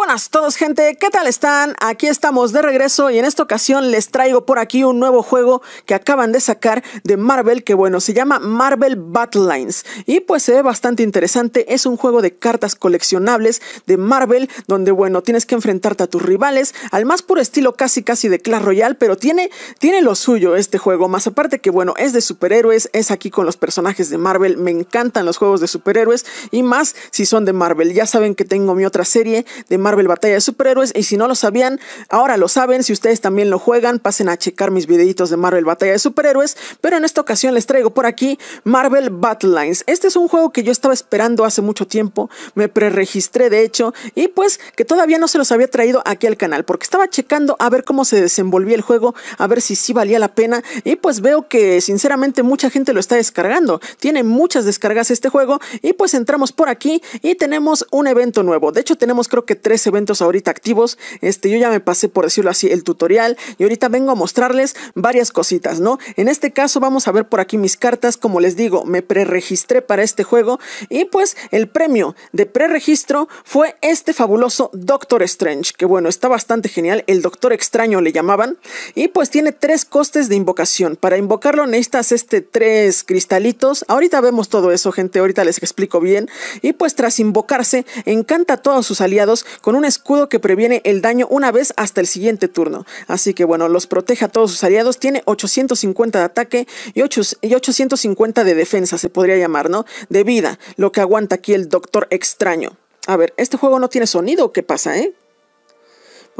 buenas a todos gente, ¿qué tal están? Aquí estamos de regreso y en esta ocasión les traigo por aquí un nuevo juego que acaban de sacar de Marvel, que bueno, se llama Marvel Lines. y pues se ve bastante interesante, es un juego de cartas coleccionables de Marvel donde bueno, tienes que enfrentarte a tus rivales al más puro estilo casi casi de Clash Royale, pero tiene, tiene lo suyo este juego, más aparte que bueno, es de superhéroes, es aquí con los personajes de Marvel, me encantan los juegos de superhéroes y más si son de Marvel, ya saben que tengo mi otra serie de Marvel Marvel Batalla de Superhéroes y si no lo sabían, ahora lo saben, si ustedes también lo juegan, pasen a checar mis videitos de Marvel Batalla de Superhéroes, pero en esta ocasión les traigo por aquí Marvel Lines Este es un juego que yo estaba esperando hace mucho tiempo, me preregistré de hecho y pues que todavía no se los había traído aquí al canal porque estaba checando a ver cómo se desenvolvía el juego, a ver si sí valía la pena y pues veo que sinceramente mucha gente lo está descargando. Tiene muchas descargas este juego y pues entramos por aquí y tenemos un evento nuevo. De hecho tenemos creo que tres eventos ahorita activos. Este, yo ya me pasé, por decirlo así, el tutorial y ahorita vengo a mostrarles varias cositas, ¿no? En este caso vamos a ver por aquí mis cartas. Como les digo, me preregistré para este juego y pues el premio de preregistro fue este fabuloso Doctor Strange, que bueno, está bastante genial. El Doctor Extraño le llamaban y pues tiene tres costes de invocación. Para invocarlo necesitas este tres cristalitos. Ahorita vemos todo eso, gente. Ahorita les explico bien. Y pues tras invocarse, encanta a todos sus aliados con con un escudo que previene el daño una vez hasta el siguiente turno. Así que bueno, los protege a todos sus aliados. Tiene 850 de ataque y, 8, 850 de defensa, se podría llamar, ¿no? De vida, lo que aguanta aquí el Doctor Extraño. A ver, ¿este juego no tiene sonido? ¿Qué pasa, eh?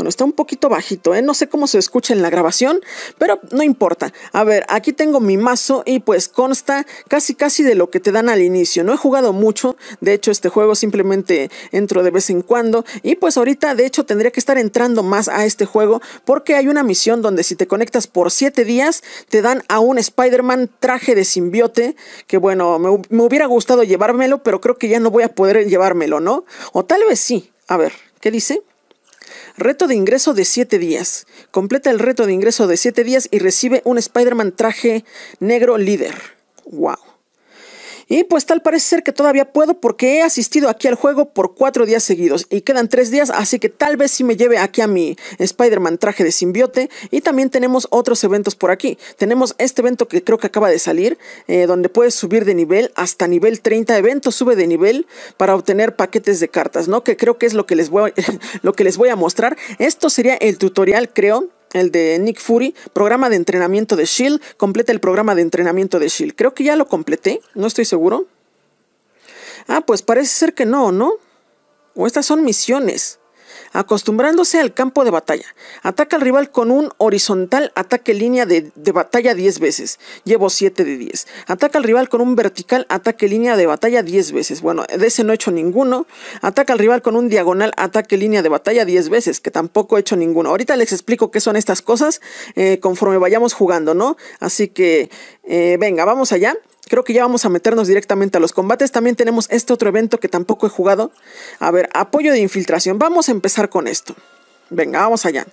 Bueno, está un poquito bajito, ¿eh? no sé cómo se escucha en la grabación, pero no importa. A ver, aquí tengo mi mazo y pues consta casi casi de lo que te dan al inicio. No he jugado mucho, de hecho este juego simplemente entro de vez en cuando y pues ahorita de hecho tendría que estar entrando más a este juego porque hay una misión donde si te conectas por 7 días te dan a un Spider-Man traje de simbiote que bueno, me, me hubiera gustado llevármelo, pero creo que ya no voy a poder llevármelo, ¿no? O tal vez sí. A ver, ¿qué dice? Reto de ingreso de 7 días. Completa el reto de ingreso de 7 días y recibe un Spider-Man traje negro líder. ¡Wow! Y pues tal parece ser que todavía puedo porque he asistido aquí al juego por cuatro días seguidos y quedan tres días, así que tal vez sí me lleve aquí a mi Spider-Man traje de simbiote. Y también tenemos otros eventos por aquí. Tenemos este evento que creo que acaba de salir, eh, donde puedes subir de nivel hasta nivel 30. Evento sube de nivel para obtener paquetes de cartas, ¿no? Que creo que es lo que les lo que les voy a mostrar. Esto sería el tutorial, creo el de Nick Fury, programa de entrenamiento de Shield, completa el programa de entrenamiento de Shield. Creo que ya lo completé, no estoy seguro. Ah, pues parece ser que no, ¿no? O estas son misiones acostumbrándose al campo de batalla. Ataca al rival con un horizontal ataque línea de, batalla 10 veces. Llevo 7 de 10. Ataca al rival con un vertical ataque línea de batalla 10 veces. Bueno, de ese no he hecho ninguno. Ataca al rival con un diagonal ataque línea de batalla 10 veces, que tampoco he hecho ninguno. Ahorita les explico qué son estas cosas eh, conforme vayamos jugando, ¿no? Así que, eh, venga, vamos allá creo que ya vamos a meternos directamente a los combates. También tenemos este otro evento que tampoco he jugado. A ver, apoyo de infiltración. Vamos a empezar con esto. Venga, vamos allá.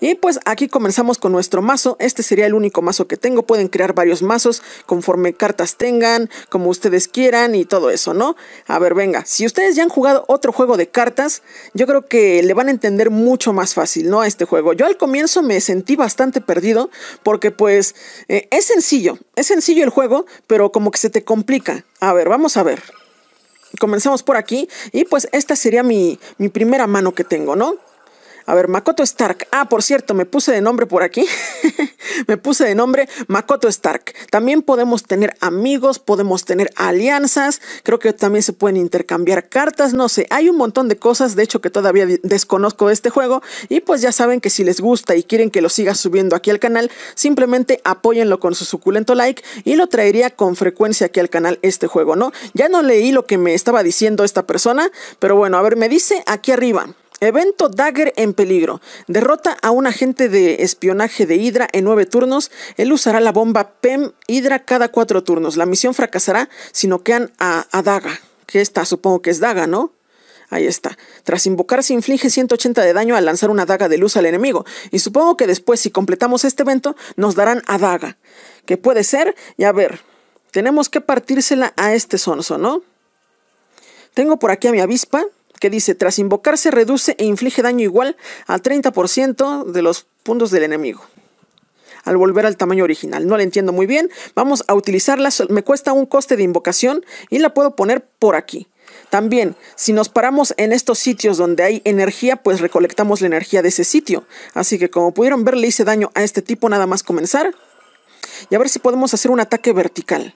Y pues aquí comenzamos con nuestro mazo. Este sería el único mazo que tengo. Pueden crear varios mazos conforme cartas tengan, como ustedes quieran y todo eso, ¿no? A ver, venga. Si ustedes ya han jugado otro juego de cartas, yo creo que le van a entender mucho más fácil, ¿no? A este juego. Yo al comienzo me sentí bastante perdido porque pues eh, es sencillo. Es sencillo el juego, pero como que se te complica. A ver, vamos a ver. Comenzamos por aquí y pues esta sería mi, mi primera mano que tengo, ¿no? A ver, Makoto Stark. Ah, por cierto, me puse de nombre por aquí. me puse de nombre Makoto Stark. También podemos tener amigos, podemos tener alianzas. Creo que también se pueden intercambiar cartas. No sé, hay un montón de cosas. De hecho, que todavía desconozco de este juego. Y pues ya saben que si les gusta y quieren que lo siga subiendo aquí al canal, simplemente apóyenlo con su suculento like y lo traería con frecuencia aquí al canal este juego, ¿no? Ya no leí lo que me estaba diciendo esta persona, pero bueno, a ver, me dice aquí arriba. Evento Dagger en peligro. Derrota a un agente de espionaje de Hydra en nueve turnos. Él usará la bomba PEM Hydra cada cuatro turnos. La misión fracasará si no a, a Daga. Que esta supongo que es Daga, ¿no? Ahí está. Tras invocarse inflige 180 de daño al lanzar una daga de luz al enemigo. Y supongo que después, si completamos este evento, nos darán a daga. Que puede ser, y a ver. Tenemos que partírsela a este sonso, ¿no? Tengo por aquí a mi avispa que dice, tras invocarse reduce e inflige daño igual al 30% de los puntos del enemigo. Al volver al tamaño original, no la entiendo muy bien. Vamos a utilizarla, me cuesta un coste de invocación y la puedo poner por aquí. También, si nos paramos en estos sitios donde hay energía, pues recolectamos la energía de ese sitio. Así que como pudieron ver, le hice daño a este tipo nada más comenzar. Y a ver si podemos hacer un ataque vertical.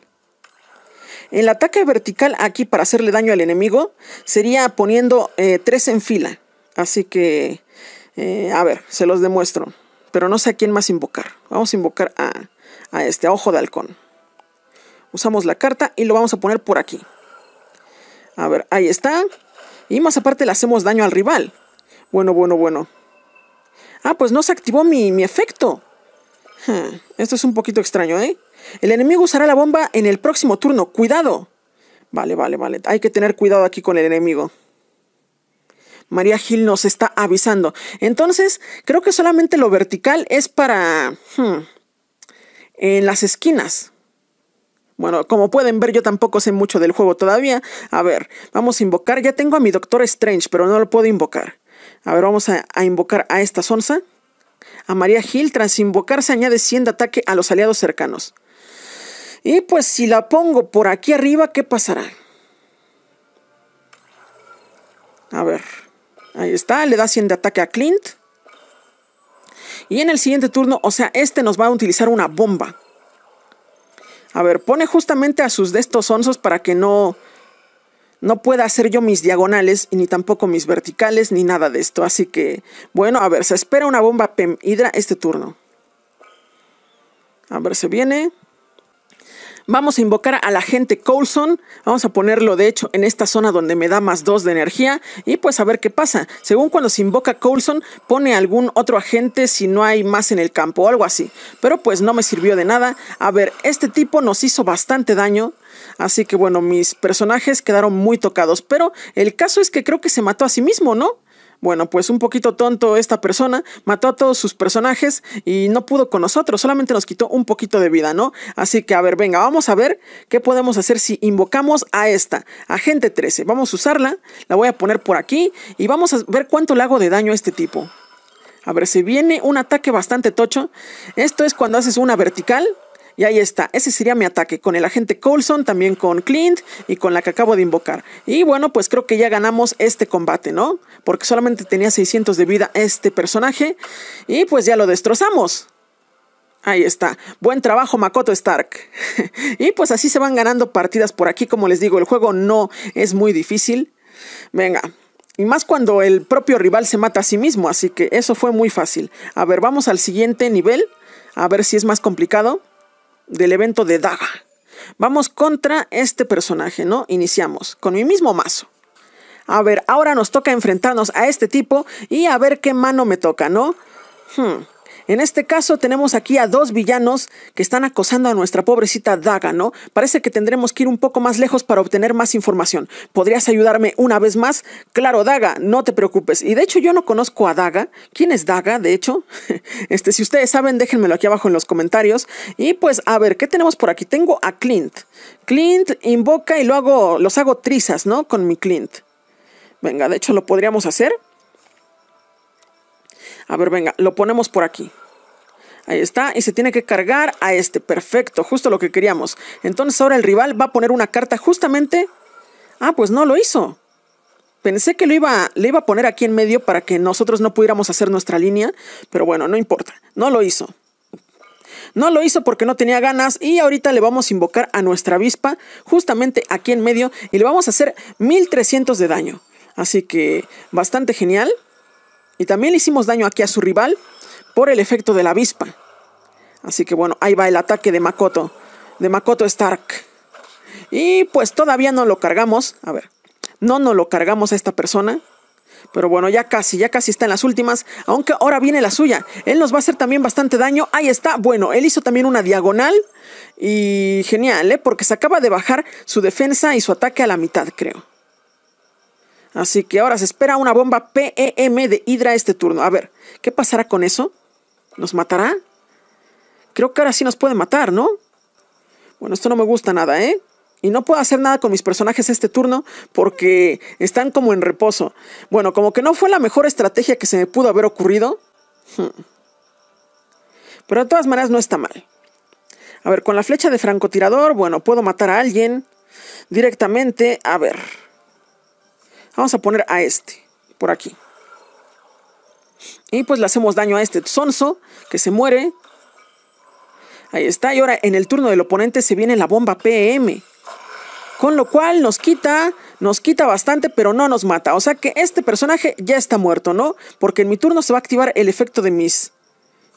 El ataque vertical aquí para hacerle daño al enemigo sería poniendo eh, tres en fila. Así que, eh, a ver, se los demuestro. Pero no sé a quién más invocar. Vamos a invocar a, este, Ojo de Halcón. Usamos la carta y lo vamos a poner por aquí. A ver, ahí está. Y más aparte le hacemos daño al rival. Bueno, bueno, bueno. Ah, pues no se activó mi, mi efecto. Hmm, esto es un poquito extraño, ¿eh? El enemigo usará la bomba en el próximo turno. ¡Cuidado! Vale, vale, vale. Hay que tener cuidado aquí con el enemigo. María Gil nos está avisando. Entonces, creo que solamente lo vertical es para... Hmm, en las esquinas. Bueno, como pueden ver, yo tampoco sé mucho del juego todavía. A ver, vamos a invocar. Ya tengo a mi Doctor Strange, pero no lo puedo invocar. A ver, vamos a, a invocar a esta Sonsa a María Gil tras invocarse añade 100 de ataque a los aliados cercanos. Y pues si la pongo por aquí arriba, ¿qué pasará? A ver, ahí está, le da 100 de ataque a Clint. Y en el siguiente turno, o sea, este nos va a utilizar una bomba. A ver, pone justamente a sus de estos onzos para que no no pueda hacer yo mis diagonales y ni tampoco mis verticales ni nada de esto. Así que, bueno, a ver, se espera una bomba PEM Hydra este turno. A ver, se viene. Vamos a invocar a la gente Coulson. Vamos a ponerlo, de hecho, en esta zona donde me da más 2 de energía. Y pues a ver qué pasa. Según cuando se invoca Coulson, pone algún otro agente si no hay más en el campo o algo así. Pero pues no me sirvió de nada. A ver, este tipo nos hizo bastante daño. Así que bueno, mis personajes quedaron muy tocados. Pero el caso es que creo que se mató a sí mismo, ¿no? Bueno, pues un poquito tonto esta persona, mató a todos sus personajes y no pudo con nosotros, solamente nos quitó un poquito de vida, ¿no? Así que a ver, venga, vamos a ver qué podemos hacer si invocamos a esta, agente 13. Vamos a usarla, la voy a poner por aquí y vamos a ver cuánto le hago de daño a este tipo. A ver, se viene un ataque bastante tocho. Esto es cuando haces una vertical y ahí está. Ese sería mi ataque con el agente Coulson, también con Clint y con la que acabo de invocar. Y bueno, pues creo que ya ganamos este combate, ¿no? Porque solamente tenía 600 de vida este personaje. Y pues ya lo destrozamos. Ahí está. Buen trabajo, Makoto Stark. y pues así se van ganando partidas por aquí. Como les digo, el juego no es muy difícil. Venga. Y más cuando el propio rival se mata a sí mismo. Así que eso fue muy fácil. A ver, vamos al siguiente nivel. A ver si es más complicado del evento de Daga. Vamos contra este personaje, ¿no? Iniciamos con mi mismo mazo. A ver, ahora nos toca enfrentarnos a este tipo y a ver qué mano me toca, ¿no? Hmm. En este caso tenemos aquí a dos villanos que están acosando a nuestra pobrecita Daga, ¿no? Parece que tendremos que ir un poco más lejos para obtener más información. ¿Podrías ayudarme una vez más? Claro, Daga, no te preocupes. Y de hecho yo no conozco a Daga. ¿Quién es Daga, de hecho? este, si ustedes saben, déjenmelo aquí abajo en los comentarios. Y pues, a ver, ¿qué tenemos por aquí? Tengo a Clint. Clint invoca y luego hago, los hago trizas, ¿no? Con mi Clint. Venga, de hecho lo podríamos hacer. A ver, venga, lo ponemos por aquí. Ahí está, y se tiene que cargar a este. Perfecto, justo lo que queríamos. Entonces ahora el rival va a poner una carta justamente... Ah, pues no lo hizo. Pensé que lo iba, le iba a poner aquí en medio para que nosotros no pudiéramos hacer nuestra línea, pero bueno, no importa, no lo hizo. No lo hizo porque no tenía ganas y ahorita le vamos a invocar a nuestra avispa justamente aquí en medio y le vamos a hacer 1300 de daño. Así que bastante genial. Y también le hicimos daño aquí a su rival por el efecto de la avispa. Así que bueno, ahí va el ataque de Makoto. De Makoto Stark. Y pues todavía no lo cargamos. A ver, no nos lo cargamos a esta persona. Pero bueno, ya casi, ya casi está en las últimas. Aunque ahora viene la suya. Él nos va a hacer también bastante daño. Ahí está. Bueno, él hizo también una diagonal. Y genial, ¿eh? Porque se acaba de bajar su defensa y su ataque a la mitad, creo. Así que ahora se espera una bomba PEM de Hydra este turno. A ver, ¿qué pasará con eso? ¿Nos matará? Creo que ahora sí nos puede matar, ¿no? Bueno, esto no me gusta nada, ¿eh? Y no puedo hacer nada con mis personajes este turno porque están como en reposo. Bueno, como que no fue la mejor estrategia que se me pudo haber ocurrido. Hmm. Pero de todas maneras no está mal. A ver, con la flecha de francotirador, bueno, puedo matar a alguien directamente. A ver. Vamos a poner a este, por aquí. Y pues le hacemos daño a este Sonso, que se muere. Ahí está, y ahora en el turno del oponente se viene la bomba PM. Con lo cual nos quita, nos quita bastante, pero no nos mata. O sea que este personaje ya está muerto, ¿no? Porque en mi turno se va a activar el efecto de mis,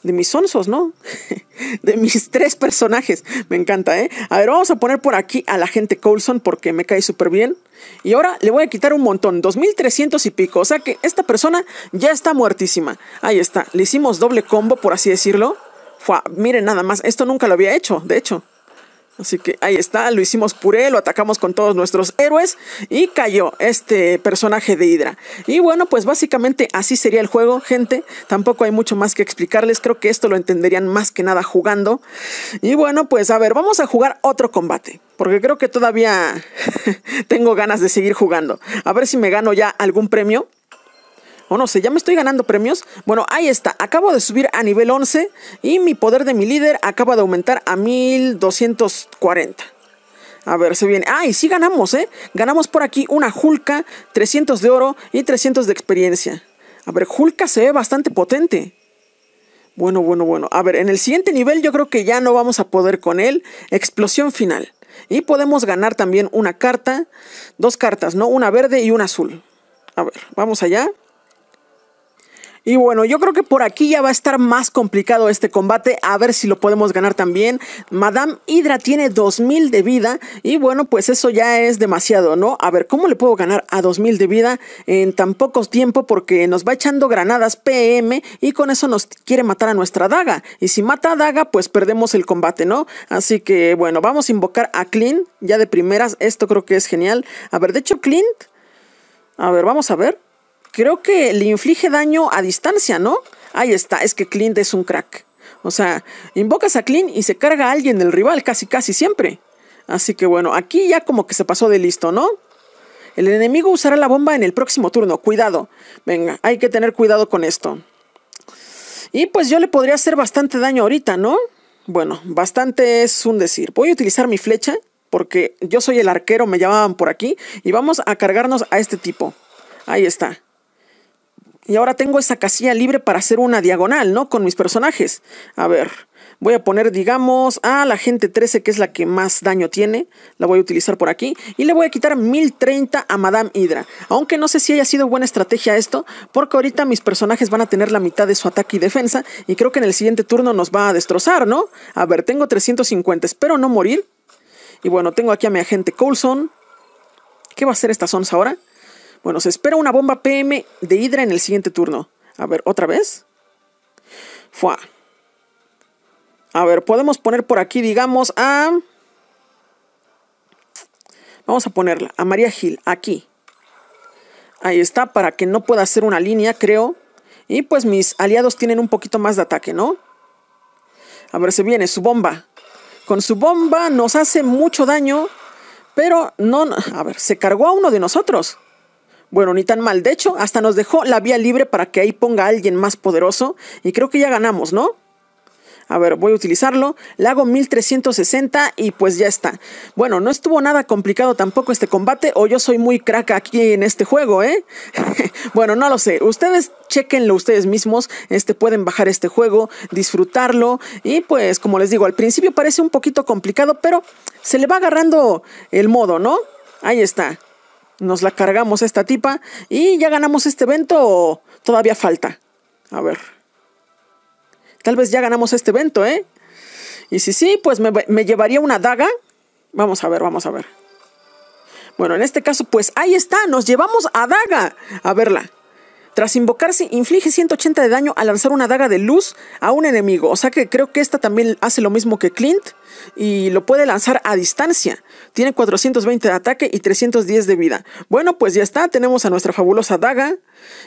de mis sonsos, ¿no? de mis tres personajes. Me encanta, ¿eh? A ver, vamos a poner por aquí a la gente Coulson porque me cae súper bien. Y ahora le voy a quitar un montón, 2300 y pico. O sea que esta persona ya está muertísima. Ahí está, le hicimos doble combo, por así decirlo. Fua, miren nada más, esto nunca lo había hecho, de hecho. Así que ahí está, lo hicimos puré, lo atacamos con todos nuestros héroes y cayó este personaje de Hydra. Y bueno, pues básicamente así sería el juego, gente. Tampoco hay mucho más que explicarles, creo que esto lo entenderían más que nada jugando. Y bueno, pues a ver, vamos a jugar otro combate, porque creo que todavía tengo ganas de seguir jugando. A ver si me gano ya algún premio o no sé, ya me estoy ganando premios. Bueno, ahí está, acabo de subir a nivel 11 y mi poder de mi líder acaba de aumentar a 1240. A ver, se viene. Ah, sí ganamos, ¿eh? Ganamos por aquí una Julka, 300 de oro y 300 de experiencia. A ver, Julka se ve bastante potente. Bueno, bueno, bueno. A ver, en el siguiente nivel yo creo que ya no vamos a poder con él. Explosión final. Y podemos ganar también una carta, dos cartas, ¿no? Una verde y una azul. A ver, vamos allá. Y bueno, yo creo que por aquí ya va a estar más complicado este combate. A ver si lo podemos ganar también. Madame Hydra tiene 2000 de vida. Y bueno, pues eso ya es demasiado, ¿no? A ver, ¿cómo le puedo ganar a 2000 de vida en tan poco tiempo? Porque nos va echando granadas PM y con eso nos quiere matar a nuestra daga. Y si mata a daga, pues perdemos el combate, ¿no? Así que bueno, vamos a invocar a Clint ya de primeras. Esto creo que es genial. A ver, de hecho, Clint. A ver, vamos a ver creo que le inflige daño a distancia, ¿no? Ahí está, es que Clint es un crack. O sea, invocas a Clint y se carga a alguien del rival casi casi siempre. Así que bueno, aquí ya como que se pasó de listo, ¿no? El enemigo usará la bomba en el próximo turno, cuidado. Venga, hay que tener cuidado con esto. Y pues yo le podría hacer bastante daño ahorita, ¿no? Bueno, bastante es un decir. Voy a utilizar mi flecha porque yo soy el arquero, me llamaban por aquí, y vamos a cargarnos a este tipo. Ahí está. Y ahora tengo esa casilla libre para hacer una diagonal, ¿no? Con mis personajes. A ver, voy a poner, digamos, a la gente 13, que es la que más daño tiene. La voy a utilizar por aquí. Y le voy a quitar 1030 a Madame Hydra. Aunque no sé si haya sido buena estrategia esto, porque ahorita mis personajes van a tener la mitad de su ataque y defensa. Y creo que en el siguiente turno nos va a destrozar, ¿no? A ver, tengo 350, espero no morir. Y bueno, tengo aquí a mi agente Coulson. ¿Qué va a hacer esta Sons ahora? Bueno, se espera una bomba PM de Hydra en el siguiente turno. A ver, ¿otra vez? Fua. A ver, podemos poner por aquí, digamos, a... Vamos a ponerla, a María Gil, aquí. Ahí está, para que no pueda hacer una línea, creo. Y pues mis aliados tienen un poquito más de ataque, ¿no? A ver, se viene su bomba. Con su bomba nos hace mucho daño, pero no... A ver, se cargó a uno de nosotros. Bueno, ni tan mal. De hecho, hasta nos dejó la vía libre para que ahí ponga a alguien más poderoso. Y creo que ya ganamos, ¿no? A ver, voy a utilizarlo. Le hago 1360 y pues ya está. Bueno, no estuvo nada complicado tampoco este combate. O yo soy muy crack aquí en este juego, ¿eh? bueno, no lo sé. Ustedes chequenlo ustedes mismos. Este, pueden bajar este juego, disfrutarlo. Y pues, como les digo, al principio parece un poquito complicado, pero se le va agarrando el modo, ¿no? Ahí está. Nos la cargamos esta tipa y ya ganamos este evento todavía falta. A ver. Tal vez ya ganamos este evento, ¿eh? Y si sí, pues me llevaría una daga. Vamos a ver, vamos a ver. Bueno, en este caso, pues ahí está, nos llevamos a daga. A verla. Tras invocarse, inflige 180 de daño al lanzar una daga de luz a un enemigo. O sea que creo que esta también hace lo mismo que Clint y lo puede lanzar a distancia. Tiene 420 de ataque y 310 de vida. Bueno, pues ya está, tenemos a nuestra fabulosa daga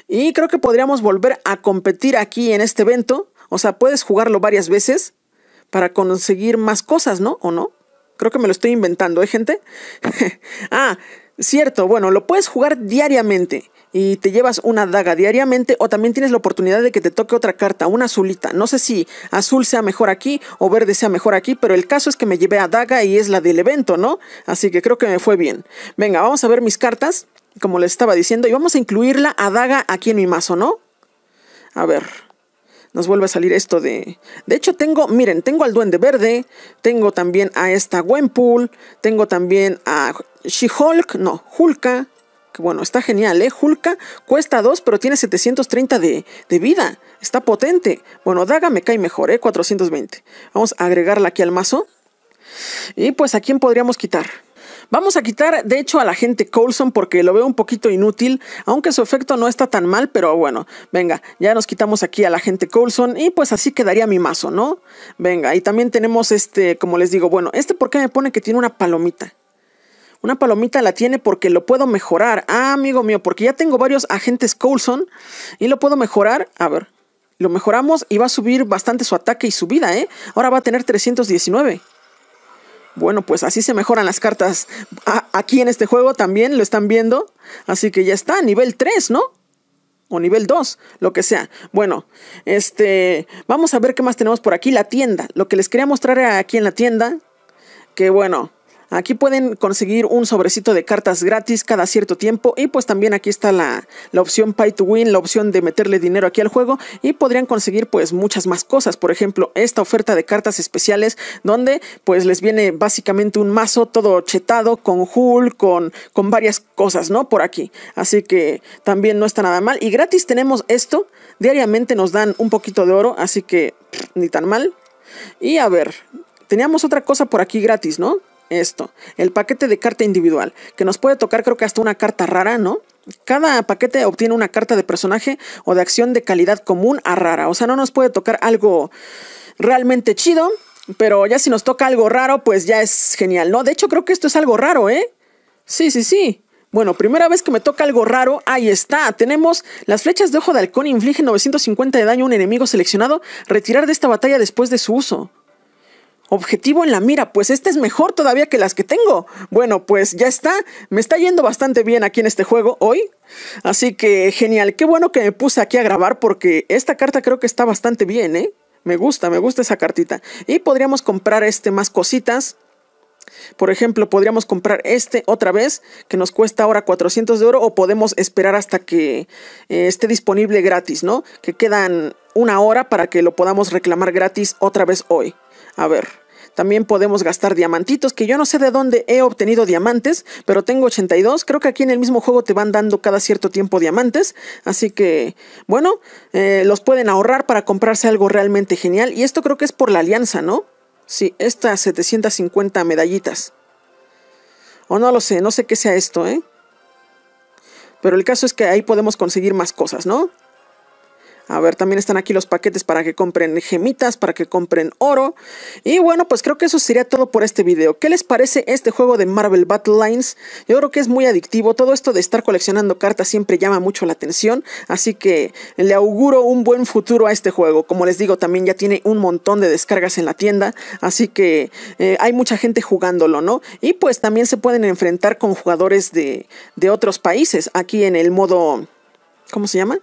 y creo que podríamos volver a competir aquí en este evento. O sea, puedes jugarlo varias veces para conseguir más cosas, ¿no? ¿O no? Creo que me lo estoy inventando, ¿eh, gente? ah, cierto, bueno, lo puedes jugar diariamente y te llevas una daga diariamente o también tienes la oportunidad de que te toque otra carta, una azulita. No sé si azul sea mejor aquí o verde sea mejor aquí, pero el caso es que me llevé a daga y es la del evento, ¿no? Así que creo que me fue bien. Venga, vamos a ver mis cartas, como les estaba diciendo, y vamos a incluirla a daga aquí en mi mazo, ¿no? A ver. Nos vuelve a salir esto de... De hecho, tengo, miren, tengo al Duende Verde, tengo también a esta Gwenpool, tengo también a She-Hulk, no, Hulka, bueno, está genial, ¿eh? Hulka cuesta 2, pero tiene 730 de, de, vida. Está potente. Bueno, Daga me cae mejor, ¿eh? 420. Vamos a agregarla aquí al mazo. Y pues, ¿a quién podríamos quitar? Vamos a quitar, de hecho, a la gente Coulson porque lo veo un poquito inútil, aunque su efecto no está tan mal, pero bueno, venga, ya nos quitamos aquí a la gente Coulson y pues así quedaría mi mazo, ¿no? Venga, y también tenemos este, como les digo, bueno, este porque me pone que tiene una palomita. Una palomita la tiene porque lo puedo mejorar. Ah, amigo mío, porque ya tengo varios agentes Coulson y lo puedo mejorar. A ver, lo mejoramos y va a subir bastante su ataque y su vida, ¿eh? Ahora va a tener 319. Bueno, pues así se mejoran las cartas. Ah, aquí en este juego también lo están viendo. Así que ya está, nivel 3, ¿no? o nivel 2, lo que sea. Bueno, este, vamos a ver qué más tenemos por aquí. La tienda, lo que les quería mostrar aquí en la tienda, que bueno, Aquí pueden conseguir un sobrecito de cartas gratis cada cierto tiempo y pues también aquí está la, opción Pay to Win, la opción de meterle dinero aquí al juego y podrían conseguir pues muchas más cosas. Por ejemplo, esta oferta de cartas especiales donde pues les viene básicamente un mazo todo chetado con Hull, con, con varias cosas, ¿no? Por aquí. Así que también no está nada mal. Y gratis tenemos esto. Diariamente nos dan un poquito de oro, así que ni tan mal. Y a ver, teníamos otra cosa por aquí gratis, ¿no? esto, el paquete de carta individual, que nos puede tocar creo que hasta una carta rara, ¿no? Cada paquete obtiene una carta de personaje o de acción de calidad común a rara, o sea, no nos puede tocar algo realmente chido, pero ya si nos toca algo raro, pues ya es genial, ¿no? De hecho creo que esto es algo raro, ¿eh? Sí, sí, sí. Bueno, primera vez que me toca algo raro, ahí está. Tenemos las flechas de ojo de halcón infligen 950 de daño a un enemigo seleccionado, retirar de esta batalla después de su uso. Objetivo en la mira, pues esta es mejor todavía que las que tengo. Bueno, pues ya está. Me está yendo bastante bien aquí en este juego hoy. Así que genial. Qué bueno que me puse aquí a grabar porque esta carta creo que está bastante bien, ¿eh? Me gusta, me gusta esa cartita. Y podríamos comprar este más cositas. Por ejemplo, podríamos comprar este otra vez, que nos cuesta ahora 400 de oro, o podemos esperar hasta que eh, esté disponible gratis, ¿no? Que quedan una hora para que lo podamos reclamar gratis otra vez hoy. A ver. También podemos gastar diamantitos, que yo no sé de dónde he obtenido diamantes, pero tengo 82. Creo que aquí en el mismo juego te van dando cada cierto tiempo diamantes. Así que, bueno, eh, los pueden ahorrar para comprarse algo realmente genial. Y esto creo que es por la alianza, ¿no? Sí, estas 750 medallitas. O no lo sé, no sé qué sea esto, ¿eh? Pero el caso es que ahí podemos conseguir más cosas, ¿no? A ver, también están aquí los paquetes para que compren gemitas, para que compren oro. Y bueno, pues creo que eso sería todo por este video. ¿Qué les parece este juego de Marvel Battle Lines? Yo creo que es muy adictivo. Todo esto de estar coleccionando cartas siempre llama mucho la atención. Así que le auguro un buen futuro a este juego. Como les digo, también ya tiene un montón de descargas en la tienda. Así que eh, hay mucha gente jugándolo, ¿no? Y pues también se pueden enfrentar con jugadores de, de otros países. Aquí en el modo... ¿Cómo se llama?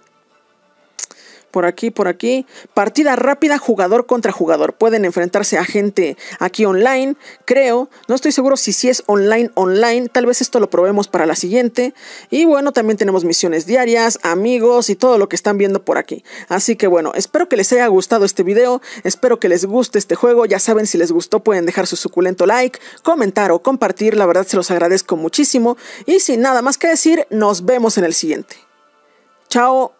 por aquí, por aquí. Partida rápida, jugador contra jugador. Pueden enfrentarse a gente aquí online, creo. No estoy seguro si si es online, online. Tal vez esto lo probemos para la siguiente. Y bueno, también tenemos misiones diarias, amigos y todo lo que están viendo por aquí. Así que bueno, espero que les haya gustado este video. Espero que les guste este juego. Ya saben, si les gustó pueden dejar su suculento like, comentar o compartir. La verdad se los agradezco muchísimo. Y sin nada más que decir, nos vemos en el siguiente. Chao.